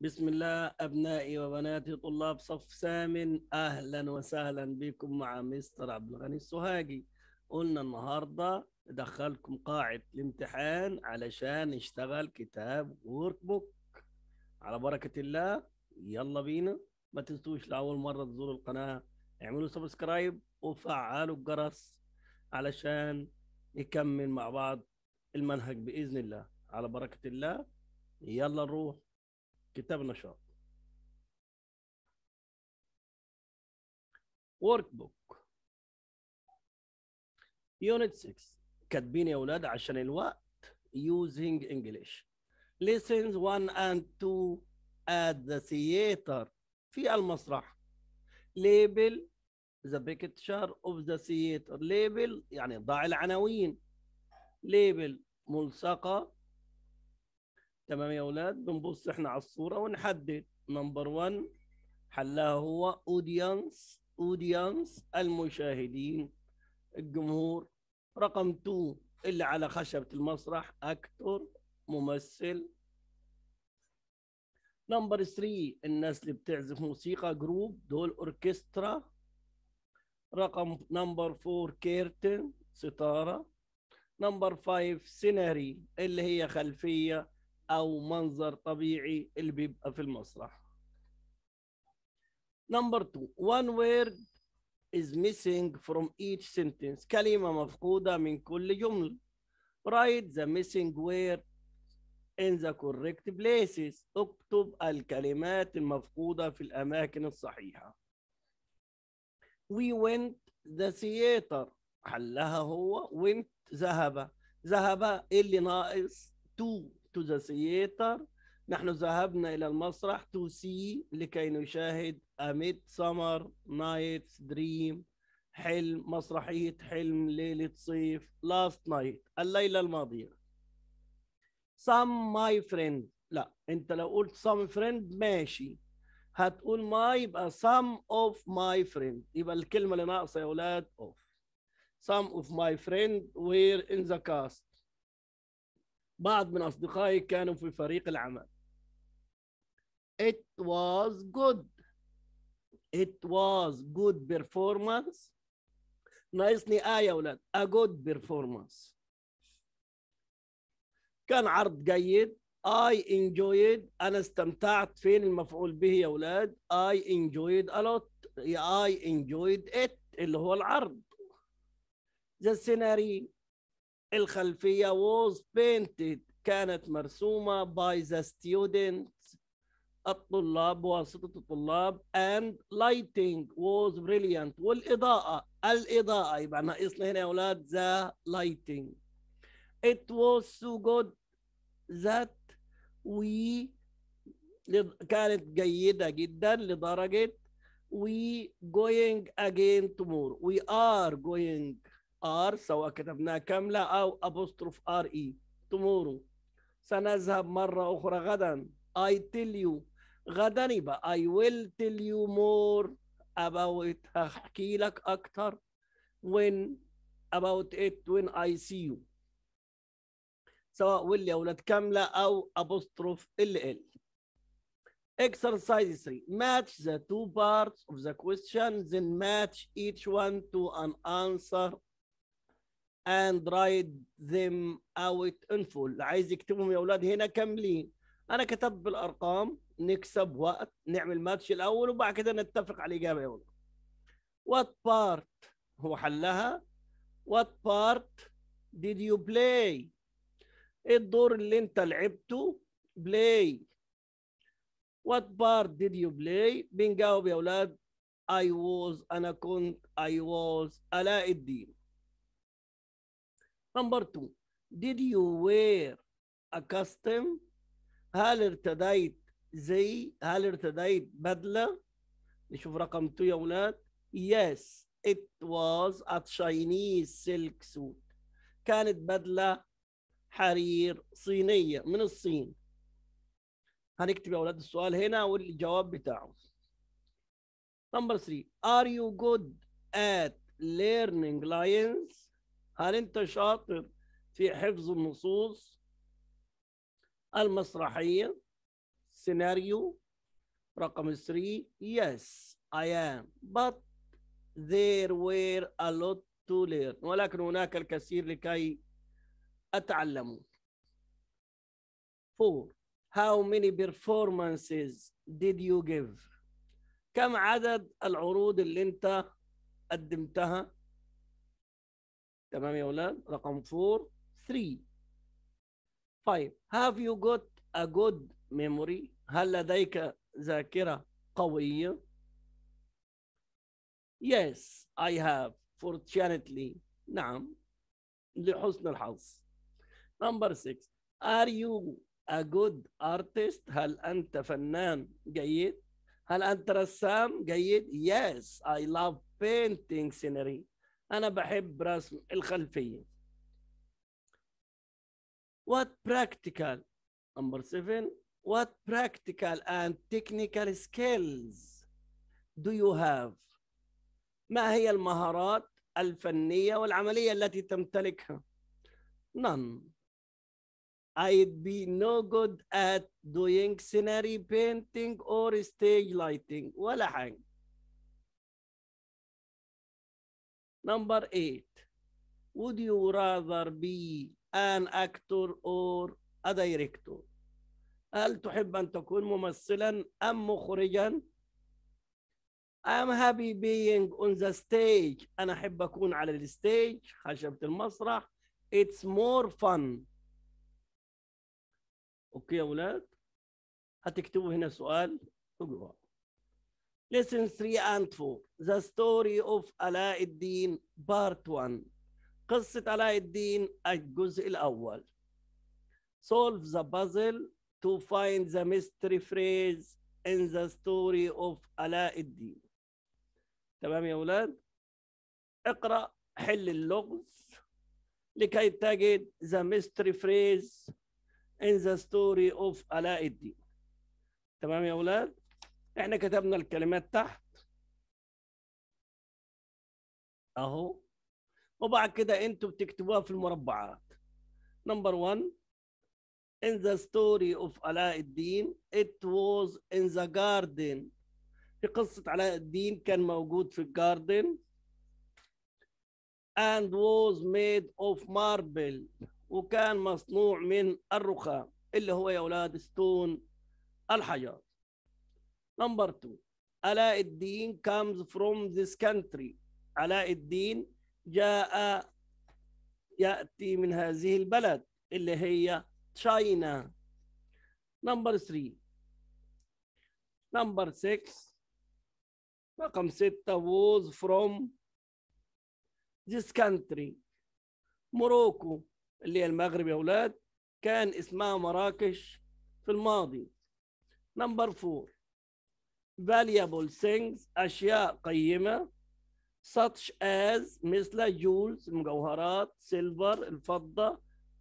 بسم الله أبنائي وبناتي طلاب صف ثامن أهلا وسهلا بكم مع مستر عبد الغني السوهاجي قلنا النهاردة دخلكم قاعد الامتحان علشان نشتغل كتاب وورك بوك على بركة الله يلا بينا ما تنسوش لأول مرة تزوروا القناة اعملوا سبسكرايب وفعلوا الجرس علشان نكمل مع بعض المنهج بإذن الله على بركة الله يلا نروح كتاب النشاط ورك بوك يونت 6 كاتبين يا اولاد عشان الوقت using English lessons 1 and 2 at the theater في المسرح label the picture of the theater label يعني ضع العناوين label ملصقة تمام يا اولاد بنبص احنا على الصوره ونحدد نمبر 1 حلها هو اودينس اودينس المشاهدين الجمهور رقم 2 اللي على خشبة المسرح اكتر ممثل نمبر 3 الناس اللي بتعزف موسيقى جروب دول اوركسترا رقم نمبر 4 كيرتن ستاره نمبر 5 سيناري اللي هي خلفيه او منظر طبيعي اللي بيبقى في المسرح نمبر 2 one word is missing from each sentence كلمة مفقودة من كل جملة write the missing word in the correct places اكتب الكلمات المفقودة في الأماكن الصحيحة we went the theater حلها هو went ذهب ذهب اللي ناقص to to the theater نحن ذهبنا إلى المسرح to see لكي نشاهد A Midsummer Night's Dream حلم مسرحية حلم ليلة صيف last night الليلة الماضية some my friend لا انت لو قلت some friend ماشي هتقول ما يبقى some of my friend يبقى الكلمة اللي ناقصة يا ولاد of some of my friend were in the cast بعض من أصدقائي كانوا في فريق العمل It was good It was good performance ناقصني آية يا أولاد A good performance كان عرض جيد I enjoyed أنا استمتعت فين المفعول به يا أولاد I enjoyed a lot I enjoyed it اللي هو العرض The scenery الخلفية was painted كانت مرسومة by the students الطلاب بواسطة الطلاب and lighting was brilliant والإضاءة الإضاءة يبقى ناقصنا هنا يا أولاد the lighting it was so good that we كانت جيدة جدا لدرجة we going again tomorrow we are going ار سواء كتبناها كامله او ابوستروف ار اي تمورو سنذهب مره اخرى غدا اي تيل يو غدا يبقى اي ويل تيل يو مور اباوت هحكي لك اكتر وين اباوت ات وين اي سي يو سواء ويل يا ولاد كامله او ابوستروف ال ال Exercise 3. Match the two parts of the question, then match each one to an answer and write them out in full عايز يكتبهم يا اولاد هنا كاملين انا كتبت بالارقام نكسب وقت نعمل ماتش الاول وبعد كده نتفق على الاجابه يا اولاد what part هو حلها what part did you play ايه الدور اللي انت لعبته play what part did you play بنجاوب يا اولاد I was أنا كنت I was ألاء الدين نمبر 2 did you wear a costume هل ارتديت زي هل ارتديت بدلة نشوف رقم 2 يا ولاد yes it was a Chinese silk suit كانت بدلة حرير صينية من الصين هنكتب يا ولاد السؤال هنا والجواب بتاعه نمبر 3 are you good at learning lines هل أنت شاطر في حفظ النصوص المسرحية سيناريو رقم 3 yes I am but there were a lot to learn ولكن هناك الكثير لكي أتعلم 4 how many performances did you give كم عدد العروض اللي انت قدمتها تمام يا اولاد رقم 4 3 5 have you got a good memory هل لديك ذاكرة قوية yes I have fortunately نعم لحسن الحظ number 6 are you a good artist هل أنت فنان جيد هل أنت رسام جيد yes I love painting scenery أنا بحب رسم الخلفية What practical number seven What practical and technical skills do you have ما هي المهارات الفنية والعملية التي تمتلكها none I'd be no good at doing scenery painting or stage lighting ولا حاجة Number eight, would you rather be an actor or a director? هل تحب أن تكون ممثلا أم مخرجا؟ I'm happy being on the stage أنا أحب أكون على الستيج خشبة المسرح It's more fun أوكي يا أولاد هتكتبوا هنا سؤال وجواب Lesson 3 and 4 The story of Ala الدين Part 1 قصة علاء الدين الجزء الأول Solve the puzzle to find the mystery phrase in the story of علاء الدين تمام يا أولاد اقرأ حل اللغز لكي تجد the mystery phrase in the story of علاء الدين تمام يا أولاد احنا كتبنا الكلمات تحت اهو وبعد كده انتوا بتكتبوها في المربعات نمبر 1 in the story of علاء الدين it was in the garden في قصة علاء الدين كان موجود في الجاردن and was made of marble وكان مصنوع من الرخام اللي هو يا اولاد ستون الحجر نمبر 2 علاء الدين comes from this country علاء الدين جاء يأتي من هذه البلد اللي هي تشاينا نمبر 3 نمبر 6 رقم 6 was from this country موروكو اللي هي المغرب يا أولاد كان اسمها مراكش في الماضي نمبر 4 valuable things أشياء قيمة such as مثل jewels مجوهرات silver الفضة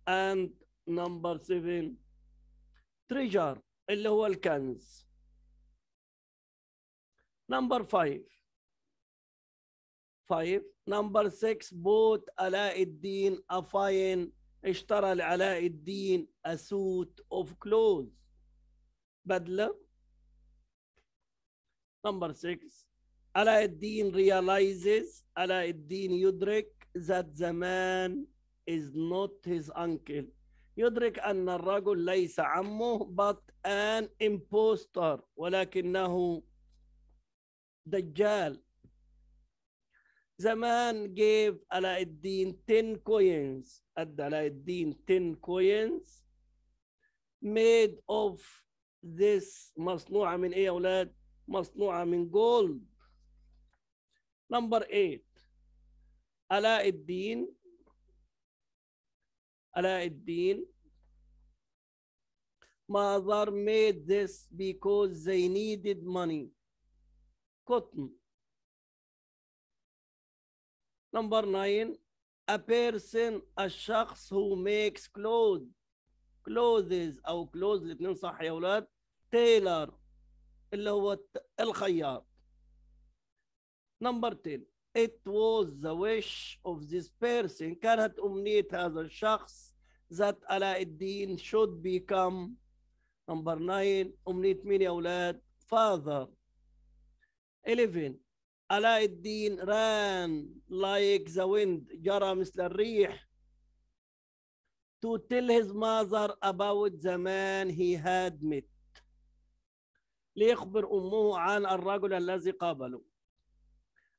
and number seven treasure اللي هو الكنز number five five number six بوت علاء الدين a fine اشترى لعلاء الدين a suit of clothes بدله Number six, Alaeddin realizes, Alaeddin يدرك that the man is not his uncle. يدرك أن الرجل ليس عمه but an imposter ولكنه دجال. The man gave Alaeddin 10 coins. أدى Alaeddin 10 coins made of this مصنوعة من إيه يا أولاد؟ مصنوعة من جولد نمبر 8 علاء الدين ألاء الدين mother made this because they needed money. Cotton. Number 9 a person, a شخص who makes clothes. Clothes أو clothes الاثنين صح يا أولاد. Tailor. اللي هو الخيار نمبر 10 it was the wish of this person كانت أمنية هذا الشخص that علاء الدين should become number 9 أمنية مين يا أولاد father 11 علاء الدين ran like the wind جرى مثل الريح to tell his mother about the man he had met ليخبر أمه عن الرجل الذي قابله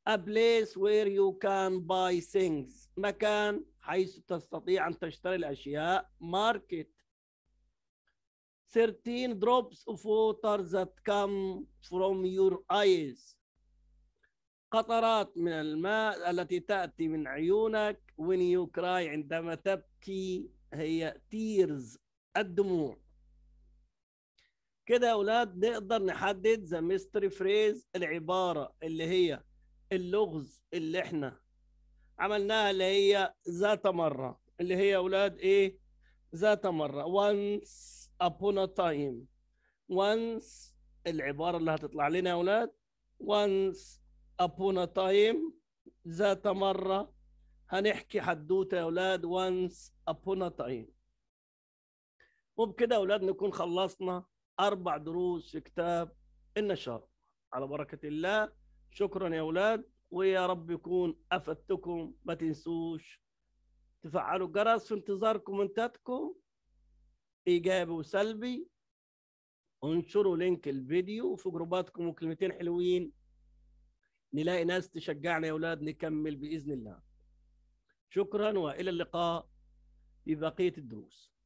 a place where you can buy things مكان حيث تستطيع أن تشتري الأشياء market 13 drops of water that come from your eyes قطرات من الماء التي تأتي من عيونك when you cry عندما تبكي هي tears الدموع كده يا اولاد نقدر نحدد ذا ميستري فريز العباره اللي هي اللغز اللي احنا عملناها اللي هي ذات مره اللي هي يا اولاد ايه ذات مره وانس upon a تايم وانس العباره اللي هتطلع لنا يا اولاد وانس upon a تايم ذات مره هنحكي حدوته يا اولاد وانس upon a تايم وبكده يا اولاد نكون خلصنا أربع دروس في كتاب النشاط على بركة الله شكرا يا أولاد ويا رب يكون أفدتكم ما تنسوش تفعلوا الجرس في انتظار كومنتاتكم إيجابي وسلبي انشروا لينك الفيديو في جروباتكم وكلمتين حلوين نلاقي ناس تشجعنا يا أولاد نكمل بإذن الله شكرا وإلى اللقاء في بقية الدروس